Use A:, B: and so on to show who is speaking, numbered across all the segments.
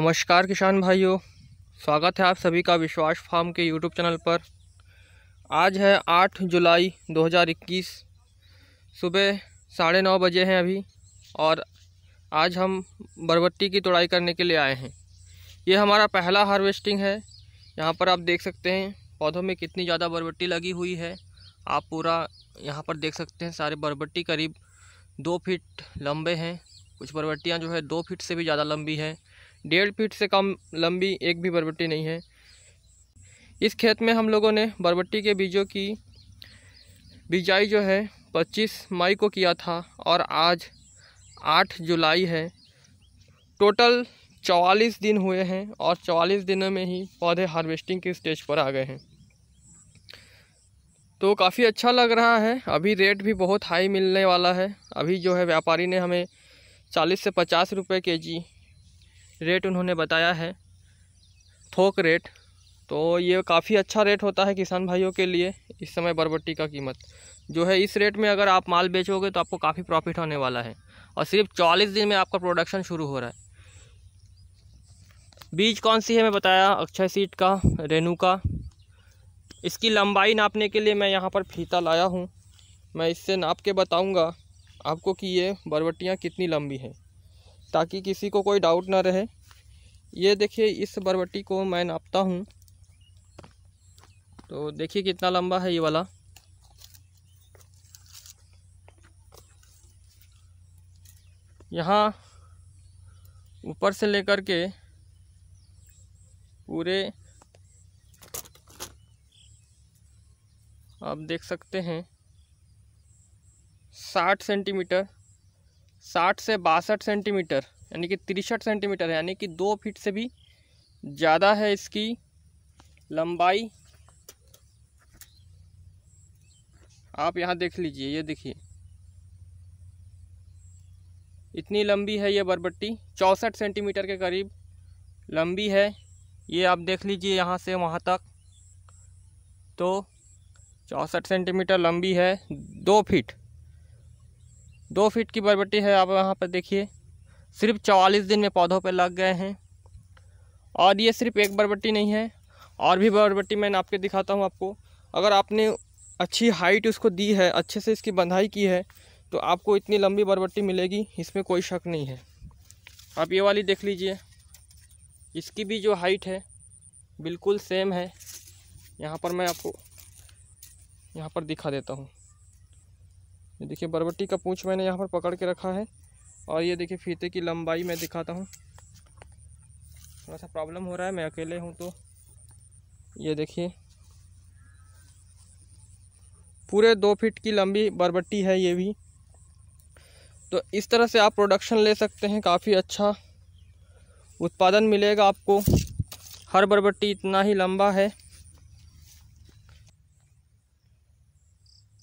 A: नमस्कार किसान भाइयों स्वागत है आप सभी का विश्वास फार्म के यूट्यूब चैनल पर आज है 8 जुलाई 2021 सुबह साढ़े नौ बजे हैं अभी और आज हम बरबट्टी की तोड़ाई करने के लिए आए हैं ये हमारा पहला हार्वेस्टिंग है यहाँ पर आप देख सकते हैं पौधों में कितनी ज़्यादा बरबट्टी लगी हुई है आप पूरा यहाँ पर देख सकते हैं सारे बरबट्टी करीब दो फीट लंबे हैं कुछ बरबट्टियाँ जो है दो फीट से भी ज़्यादा लंबी हैं डेढ़ फीट से कम लंबी एक भी बरबट्टी नहीं है इस खेत में हम लोगों ने बरबट्टी के बीजों की बिजाई जो है 25 मई को किया था और आज 8 जुलाई है टोटल 44 दिन हुए हैं और 44 दिनों में ही पौधे हार्वेस्टिंग के स्टेज पर आ गए हैं तो काफ़ी अच्छा लग रहा है अभी रेट भी बहुत हाई मिलने वाला है अभी जो है व्यापारी ने हमें चालीस से पचास रुपये के जी रेट उन्होंने बताया है थोक रेट तो ये काफ़ी अच्छा रेट होता है किसान भाइयों के लिए इस समय बरबट्टी का कीमत जो है इस रेट में अगर आप माल बेचोगे तो आपको काफ़ी प्रॉफिट होने वाला है और सिर्फ चालीस दिन में आपका प्रोडक्शन शुरू हो रहा है बीज कौन सी है मैं बताया अक्षय सीट का रेनू का इसकी लंबाई नापने के लिए मैं यहाँ पर फीता लाया हूँ मैं इससे नाप के बताऊँगा आपको कि ये बरबट्टियाँ कितनी लंबी हैं ताकि किसी को कोई डाउट ना रहे ये देखिए इस बरबट्टी को मैं नापता हूँ तो देखिए कितना लंबा है ये वाला यहाँ ऊपर से लेकर के पूरे आप देख सकते हैं साठ सेंटीमीटर साठ से बासठ सेंटीमीटर यानी कि तिरसठ सेंटीमीटर है यानी कि दो फीट से भी ज़्यादा है इसकी लंबाई आप यहाँ देख लीजिए ये देखिए इतनी लंबी है ये बरबट्टी चौंसठ सेंटीमीटर के करीब लंबी है ये आप देख लीजिए यहाँ से वहाँ तक तो चौंसठ सेंटीमीटर लंबी है दो फीट दो फीट की बरबट्टी है आप यहाँ पर देखिए सिर्फ चवालीस दिन में पौधों पर लग गए हैं और ये सिर्फ एक बरबट्टी नहीं है और भी बरबट्टी मैं आपके दिखाता हूँ आपको अगर आपने अच्छी हाइट उसको दी है अच्छे से इसकी बंधाई की है तो आपको इतनी लंबी बरबट्टी मिलेगी इसमें कोई शक नहीं है आप ये वाली देख लीजिए इसकी भी जो हाइट है बिल्कुल सेम है यहाँ पर मैं आपको यहाँ पर दिखा देता हूँ ये देखिए बरबट्टी का पूँछ मैंने यहाँ पर पकड़ के रखा है और ये देखिए फीते की लंबाई मैं दिखाता हूँ थोड़ा सा प्रॉब्लम हो रहा है मैं अकेले हूँ तो ये देखिए पूरे दो फीट की लंबी बरबट्टी है ये भी तो इस तरह से आप प्रोडक्शन ले सकते हैं काफ़ी अच्छा उत्पादन मिलेगा आपको हर बरबट्टी इतना ही लंबा है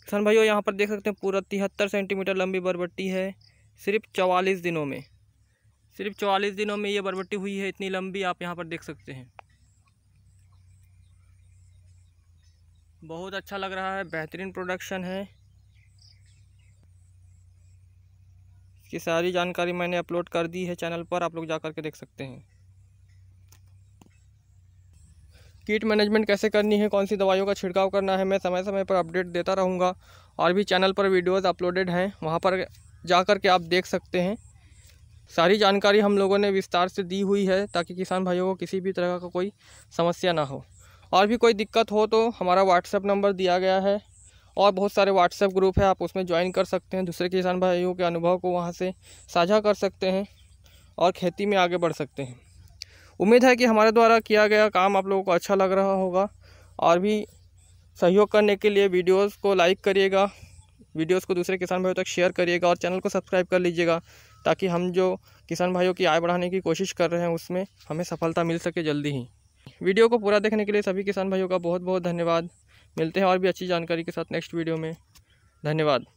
A: किसान भाइयों यहाँ पर देख सकते हैं पूरा तिहत्तर सेंटीमीटर लंबी बरबट्टी है सिर्फ चवालीस दिनों में सिर्फ चवालीस दिनों में ये बरबट्टी हुई है इतनी लंबी आप यहाँ पर देख सकते हैं बहुत अच्छा लग रहा है बेहतरीन प्रोडक्शन है इसकी सारी जानकारी मैंने अपलोड कर दी है चैनल पर आप लोग जा कर के देख सकते हैं कीट मैनेजमेंट कैसे करनी है कौन सी दवाइयों का छिड़काव करना है मैं समय समय पर अपडेट देता रहूँगा और भी चैनल पर वीडियोज़ अपलोडेड हैं वहाँ पर जा कर के आप देख सकते हैं सारी जानकारी हम लोगों ने विस्तार से दी हुई है ताकि किसान भाइयों को किसी भी तरह का कोई समस्या ना हो और भी कोई दिक्कत हो तो हमारा व्हाट्सएप नंबर दिया गया है और बहुत सारे व्हाट्सएप ग्रुप है आप उसमें ज्वाइन कर सकते हैं दूसरे किसान भाइयों के अनुभव को वहाँ से साझा कर सकते हैं और खेती में आगे बढ़ सकते हैं उम्मीद है कि हमारे द्वारा किया गया काम आप लोगों को अच्छा लग रहा होगा और भी सहयोग करने के लिए वीडियोस को लाइक करिएगा वीडियोस को दूसरे किसान भाइयों तक शेयर करिएगा और चैनल को सब्सक्राइब कर लीजिएगा ताकि हम जो किसान भाइयों की आय बढ़ाने की कोशिश कर रहे हैं उसमें हमें सफलता मिल सके जल्दी ही वीडियो को पूरा देखने के लिए सभी किसान भाइयों का बहुत बहुत धन्यवाद मिलते हैं और भी अच्छी जानकारी के साथ नेक्स्ट वीडियो में धन्यवाद